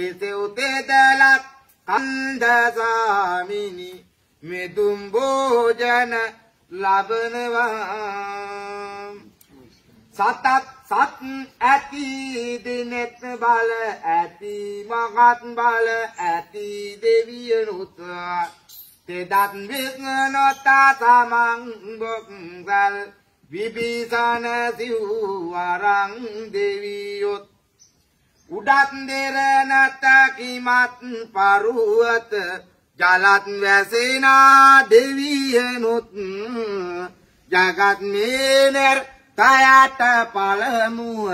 එසෙව්තෙදලත් කන්දසාමිනි මෙදුම් භෝජන ලබනවා සතත් සත් ඇති දිනෙත් බල ඇති මගත් බල ඇති දෙවියනුත් තෙදත් විස්නනොතා තමන් බොක්සල් විබීසන සිව්වරං දෙවියොත් උඩත් දෙරනත කිමත් පරුවත ජලත් වැසෙනා දෙවියනුත් ජගත් නේනර් තයට පළමුුව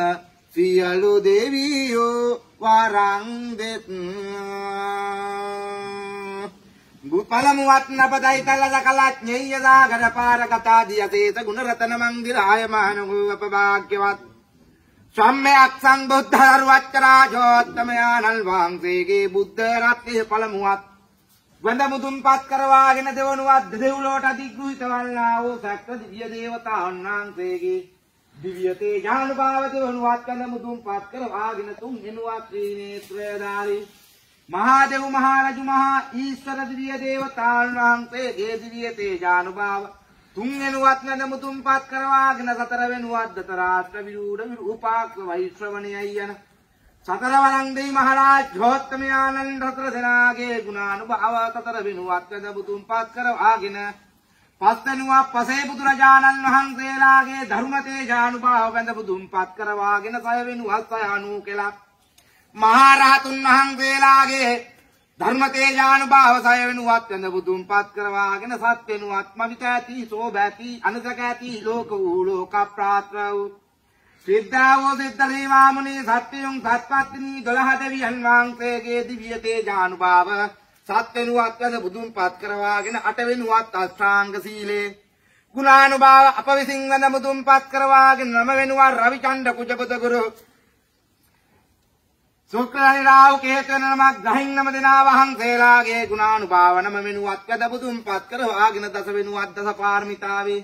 සියලු දෙවියෝ වරං දෙත් පළමුුවත්න පදයිතල්ලද කලත් ඥෙයදා ගඩ පාරකතා දියසේත ගුණරතන මංගිර ආයමානගුව අපභාග්‍යවත් සම්මයක් සම්බුද්ධ රුවච්චරාජෝත්තමයානල් වහන්සේගේ බුද්ධ රත්නය පළමුුවත් වඳ මුදුන්පත් කරවාගෙන දෙවනුවත් දෙව්ලෝට අධිගෘහිත වන්නා වූ සැක්ක දිවිය දේවතා අන්නාන්සේගේ දිවියතේ ජානුභාවත වනුවත් වඳ මුදුන්පත් කරවාගෙන තුන් එනුවත් ශ්‍රීනේත්‍රයධාරී මහාදෙව් මහාරජු මහා ඊස්වර දිවිය දේවතාන් වහන්සේ ගේ දිවියතේ ජානුභාව තුන් වෙනුවත් නැදමුතුම් පත් කරවාගෙන සතර වෙනුවත් දතරාත්‍ර විරූඩ විරූපාක්ෂ වෛශ්‍රවණයයි යන සතර වරන්දේ මහරාජ් ජෝත්තමයාණන් රතර දෙනාගේ ගුණානුභාව සතර වෙනුවත් නැදමුතුම් පත් කරවාගෙන පස්තනුවා පසේ බුදුරජාණන් වහන්සේලාගේ ධර්ම තේජානුභාව වැඳපු දුම්පත් කරවාගෙන සය වෙනුවත් සය අනූ කෙලක් මහා රහතුන් වහන්සේලාගේ ධර්ම තේජානුභාව සය වෙනුවත් වෙන බුදුන්පත් කරවාගෙන සත් වෙනුවත් මවිත ඇති සෝබැති අනසක ඇති ලෝක වූ ලෝක ප්‍රාත්‍ර වූ සිද්ධාවෝ සිද්ධරේවාමුනේ සත්‍යයන් සත්පත්තිනී 12 දෙවියන් වහන්සේගේ දිව්‍ය තේජානුභාව සත් වෙනුවත් වෙන බුදුන්පත් කරවාගෙන අට වෙනුවත් අෂ්ටාංග සීලේ ගුණානුභාව අප විසින් වෙන බුදුන්පත් කරවාගෙන නම වෙනුවා රවිචන්ද කුජපත ගුරු සුක්‍රනි රාහු කේතු නමක් ගහින් නම දෙනා වහන්සේලාගේ ගුණානුභාවනම වෙනුවත් වැදපුතුම් පත් කරවාගෙන දස වෙනුවත් දස පාර්මිතාවේ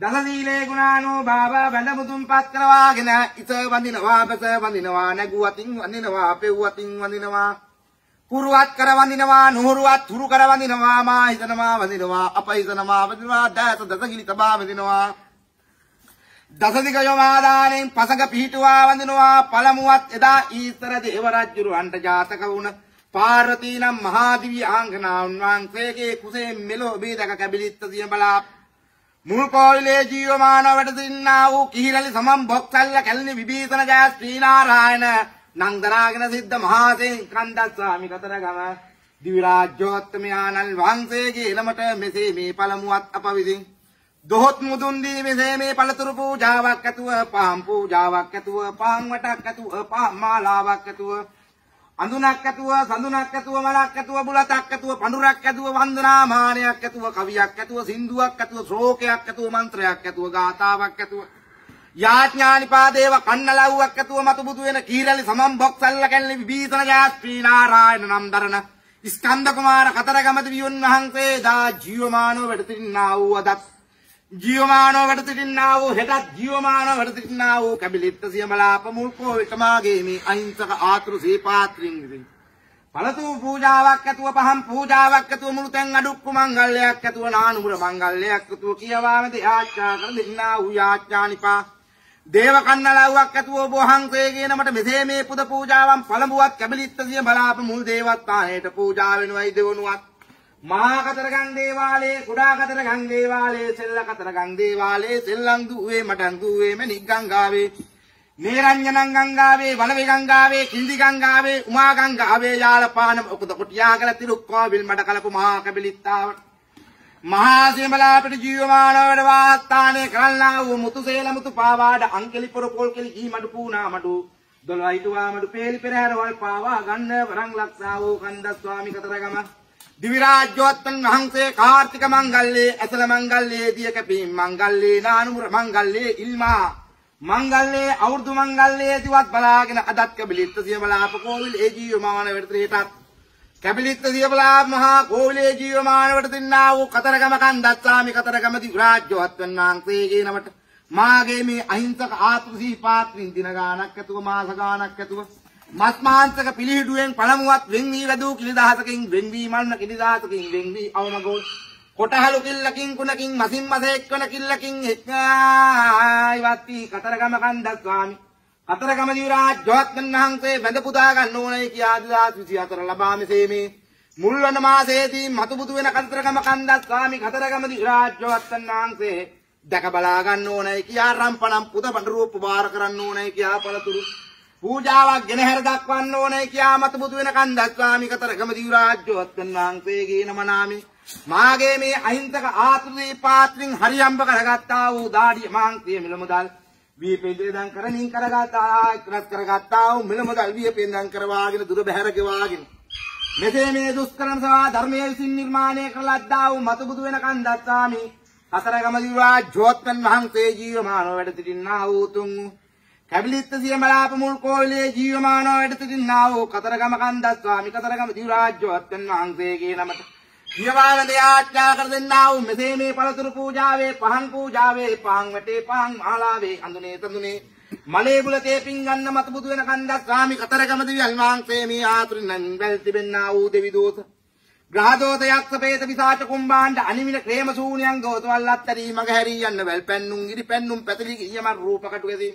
දස සීලේ ගුණානුභාව වැදපුතුම් පත් කරවාගෙන ඉස වඳිනවා බස වඳිනවා නැගුවතින් වඳිනවා පෙව්වතින් වඳිනවා පුරුවත් කරවඳිනවා නුහුරුවත් හුරු කරවඳිනවා මා හිතනවා වඳිනවා අප හිතනවා වඳිනවා දැස දසගිනි තබා වඳිනවා දසදිග යොමාදානෙන් පසඟ පිහිටුවා වඳිනවා පළමුවත් එදා ඊතර දේව රජුරවන්ට ජාතක වුණ පාර්වතී නම් මහාදිවි ආංගනාවන් වහන්සේගේ කුසේ මෙලෝ බීදක කැබිලිත්ත සිය බලා මුල් කෝවිලේ ජීවමානව වැඩසින්නා වූ කිහිරලි සමම් බොක්සල්ල කැලණි විභීතන ජය ශ්‍රීනාරායන නන්දනාගෙන සිද්ධ මහාසෙන් කන්දස් ස්වාමි කතරගම දිවිරාජ්‍යෝත්තමයාණන් වහන්සේගේ එළමට මෙසේ මේ පළමුවත් අප විසින් දොහොත් මුදුන් දී මෙසේ මේ පළතුරු පූජාවක් ඇතුව පාම් පූජාවක් ඇතුව පාන් වටක් ඇතුව පාන් මාලාවක් ඇතුව අඳුනක් ඇතුව සඳුනක් ඇතුව මලක් ඇතුව බුලතක් ඇතුව පඳුරක් ඇතුව වන්දනාමානයක් ඇතුව කවියක් ඇතුව සින්දුවක් ඇතුව ශ්ලෝකයක් ඇතුව මන්ත්‍රයක් ඇතුව ගාතාවක් ඇතුව යාඥානිපාදේව කන්නලව්වක් ඇතුව මතු බුදු වෙන කීරලි සමම්බොක් සල්ල කැල්ලි විභීෂණ ජාත්‍රී නාරායන නම් දරණ ස්කන්ධ කුමාර කතරගමති වියුන් වහන්සේ දා ජීවමානව වැඩ සිටිනා වූ අදත් ජීවමානව වැඩ සිටින්නා වූ හෙටත් ජීවමානව වැඩ සිටින්නා වූ කැබිලිත්ත සියමලාප මුල්කෝ විකමාගේ මේ අහිංසක ආතුරු සීපාත්‍රින් විසින් පළතු පූජාවක් ඇතුව පහම් පූජාවක් ඇතුව මුළු තැන් අඩුක්කු මංගල්‍යයක් ඇතුව නානුමුර මංගල්‍යයක් ඇතුව කියවාමද යාච්ඡා කර දෙන්නා වූ යාච්ඡානිපා දේව කන්නලාවක් ඇතුව ඔබ වහන්සේගේ නමට මෙසේ මේ පුද පූජාවන් පළමුවක් කැබිලිත්ත සිය බලාප මුල් දේවස්ථානයට පූජා වෙනවයි දෙවනුවක් මහා කතරගම් දේවාලයේ කුඩා කතරගම් දේවාලයේ සෙල්ල කතරගම් දේවාලයේ සෙල්ලම් දුවේ මටන් දුවේ මෙනික් ගංගාවේ නේරංජනං ගංගාවේ වනවේ ගංගාවේ කිඳි ගංගාවේ උමා ගංගාවේ යාලපාන උකුද කොටියා කළ තිරුක්කෝවිල් මඩ කලපු මහා කබලිත්තාවට මහා සිමලාපිට ජීවමානවට වාස්ථානය කරන්නා වූ මුතු සේලමුතු පාවාඩ අංකෙලි පොරපොල් කෙලි ඊමඩු පූනාමඩු දොළයිටුවාමඩු පේලි පෙරහැරවල් පාවා ගන්න වරං ලක්ෂා වූ කන්දස්වාමි කතරගම දිවිරාජ්‍යවත්තන් වහන්සේ කාර්තික මංගල්ලේ ඇසල මංගල්ලේ දියක පින් මංගල්ලේ නානුර මංගල්ලේ ඉල්මා මංගල්ලේ අවුරුදු මංගල්ලේ දිවත් බලාගෙන අදත් කැබිලිත්ත සියබලාප කෝවිල් ඒ ජීවමාන වෙතේටත් කැබිලිත්ත සියබලා මහා කෝවිලේ ජීවමාන වෙත දින්නා වූ කතරගම කන්දස්සාමි කතරගම දිවිරාජ්‍යවත්තන් වහන්සේගේ නමට මාගේ මේ අහිංසක ආත්ම සිහිපාත් වින්දින ගානක් ඇතුව මාස ගානක් ඇතුව මස් මාංශක පිළිහිඩුවෙන් පළමුවත් වෙන් වී වැදූ කිලිදහසකින් වෙන් වී මන්න කිලිදහසකින් වෙන් වී අවමගෝ කොටහලු කිල්ලකින් කුණකින් මසින් මස එක්වන කිල්ලකින් එක්ආයිවත් වී කතරගම කන්දක් ස්වාමි කතරගම දිවරාජ් ජොත්මන් වහන්සේ වැඳ පුදා ගන්න ඕනේ කියා 2024 ලබා මෙසේ මේ මුල්වන මාසයේදී මතුබුදු වෙන කතරගම කන්දක් ස්වාමි කතරගම දිවරාජ් ජොත්මන් වහන්සේ දැක බලා ගන්න ඕනේ කියා රම්පණම් පුද බඳුරු උපකාර කරන්න ඕනේ කියා පළතුරු පූජාවක් ගෙනහැර දක්වන්න ඕනේ කියා මතබුදු වෙනකන් දස්වාමි කතරගම දිව රාජ්‍යවත්වන් වහන්සේගේ නම නාමේ මාගේ මේ අහිංසක ආත්මේ පාත්‍රින් හරියම්බ කරගත්තා වූ දාඩිය මාංශය මිලමුදල් විපෙන්දෙන් කරමින් කරගතා ඉක්රස් කරගත්තා වූ මිලමුදල් විපෙන්දන් කරවාගෙන දුර බැහැර ගෙවාගෙන මෙසේ මේ දුෂ්කරම සවා ධර්මයේ විසින් නිර්මාණය කළ ලද්දා වූ මතබුදු වෙනකන් දස්වාමි කතරගම දිව රාජ්‍යවත්වන් වහන්සේ ජීවමානව වැඩ සිටින්නා වූ තුන් වූ කැබිලිත්ත සියමලාප මුල් කෝවිලේ ජීවමානව වැඩ සිටින්නා වූ කතරගම කන්දස්වාමි කතරගම දිව රාජ්‍යවත්යන් වහන්සේගේ නමට දිවවාලද යාඥා කර දෙන්නා වූ මෙසේ මේ පළතුරු පූජාවේ පහන් පූජාවේ පහන් වැටේ පහන් මාලාවේ අඳුනේ තඳුනේ මලේගුල තේපින් ගන්න මත බුදු වෙන කන්දක් ස්වාමි කතරගම දෙවියන් වහන්සේ මේ ආතුරින් වැල් තිබෙන්නා වූ දෙවි දෝත ග්‍රහ දෝත යක්ෂ ප්‍රේත විසාච කුම්භාණ්ඩ අනිවින ක්‍රේම සූනියන් ගෝතවල් අත්තරී මග හැරී යන්න වැල් පැන්නුම් ඉරි පැන්නුම් පැතලි ගියම රූපකටු ගැසී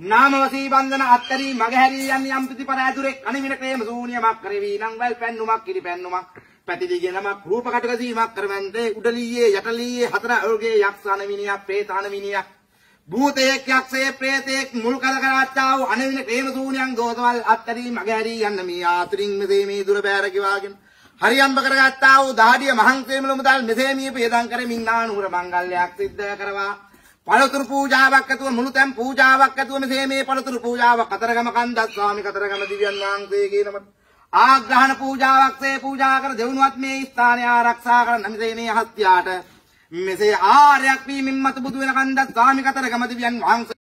නාම වසී බන්ධන අත්තරී මගහැරී යම් යම් ප්‍රතිපර ඇදුරෙක් අනිමින ක්‍රේම සූනියමක් කරවි නම් වැල් පැන්නුමක් කිරි පැන්නුමක් පැතිලිගෙනමක් රූප කටක සීමක් කරවන්දේ උඩලීයේ යටලීයේ හතර අයෝගේ යක්ෂාන විනියක් ප්‍රේතාන විනියක් භූතයෙක් යක්ෂයේ ප්‍රේතයෙක් මුල් කල කරාත්තා වූ අනිමින ක්‍රේම සූනියන් ගෝතවල් අත්තරී මගහැරී යන්න මේ ආතුරින් මෙසේ මේ දුර බෑර කිවාගෙන හරියම්බ කරගත්තා වූ දහඩිය මහන්සේමලු මුදල් මෙසේ මිය පේදම් කරමින් නානුර මංගල්‍යයක් සිද්ධ කරවා පළතුරු පූජාවක් ඇතුව මුළුතැන් පූජාවක් ඇතුව මෙසේ මේ පළතුරු පූජාව කතරගම කන්දත් ස්වාමි කතරගම දිව්‍යන් වහන්සේගේ නමට ආග්‍රහණ පූජාවක්සේ පූජා කර දෙවුණුවත් මේ ස්ථානය ආරක්ෂා කර නමිසේ මේ හත්යාට මෙසේ ආර්යක් වී මින්මතු බුදු වෙන කන්දත් සාමි කතර ගමදිවියන් වහන්සේ